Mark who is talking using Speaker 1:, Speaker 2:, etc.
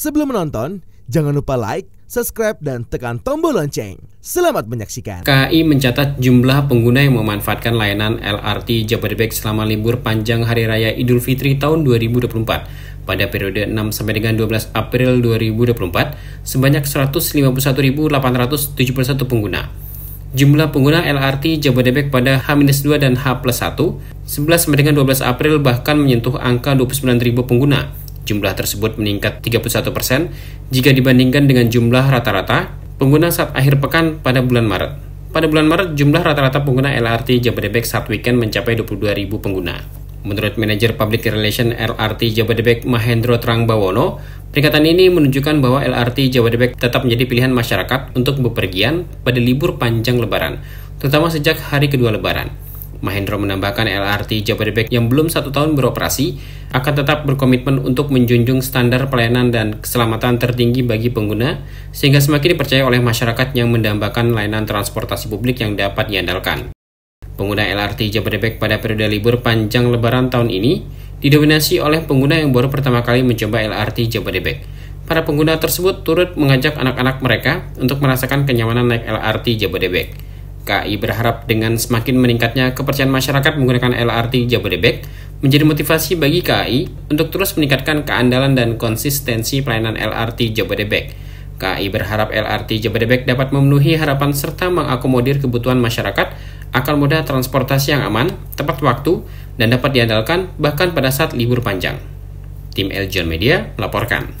Speaker 1: Sebelum menonton, jangan lupa like, subscribe, dan tekan tombol lonceng. Selamat menyaksikan.
Speaker 2: KAI mencatat jumlah pengguna yang memanfaatkan layanan LRT Jabodebek selama libur panjang Hari Raya Idul Fitri tahun 2024 pada periode 6 sampai dengan 12 April 2024 sebanyak 151.871 pengguna. Jumlah pengguna LRT Jabodebek pada H-2 dan H+1 11 sampai dengan 12 April bahkan menyentuh angka 29.000 pengguna. Jumlah tersebut meningkat 31% persen jika dibandingkan dengan jumlah rata-rata pengguna saat akhir pekan pada bulan Maret. Pada bulan Maret, jumlah rata-rata pengguna LRT Jabodebek saat weekend mencapai 22.000 pengguna. Menurut manajer Public Relation LRT Jabodebek Mahendro Trangbawono, peringatan ini menunjukkan bahwa LRT Jabodebek tetap menjadi pilihan masyarakat untuk bepergian pada libur panjang lebaran, terutama sejak hari kedua lebaran. Mahendro menambahkan LRT Jabodebek yang belum satu tahun beroperasi akan tetap berkomitmen untuk menjunjung standar pelayanan dan keselamatan tertinggi bagi pengguna sehingga semakin dipercaya oleh masyarakat yang mendambakan layanan transportasi publik yang dapat diandalkan. Pengguna LRT Jabodebek pada periode libur panjang lebaran tahun ini didominasi oleh pengguna yang baru pertama kali mencoba LRT Jabodebek. para pengguna tersebut turut mengajak anak-anak mereka untuk merasakan kenyamanan naik LRT Jabodebek. KAI berharap dengan semakin meningkatnya kepercayaan masyarakat menggunakan LRT Jabodebek menjadi motivasi bagi KAI untuk terus meningkatkan keandalan dan konsistensi pelayanan LRT Jabodebek. KAI berharap LRT Jabodebek dapat memenuhi harapan serta mengakomodir kebutuhan masyarakat akan moda transportasi yang aman, tepat waktu, dan dapat diandalkan bahkan pada saat libur panjang. Tim Eljon Media melaporkan.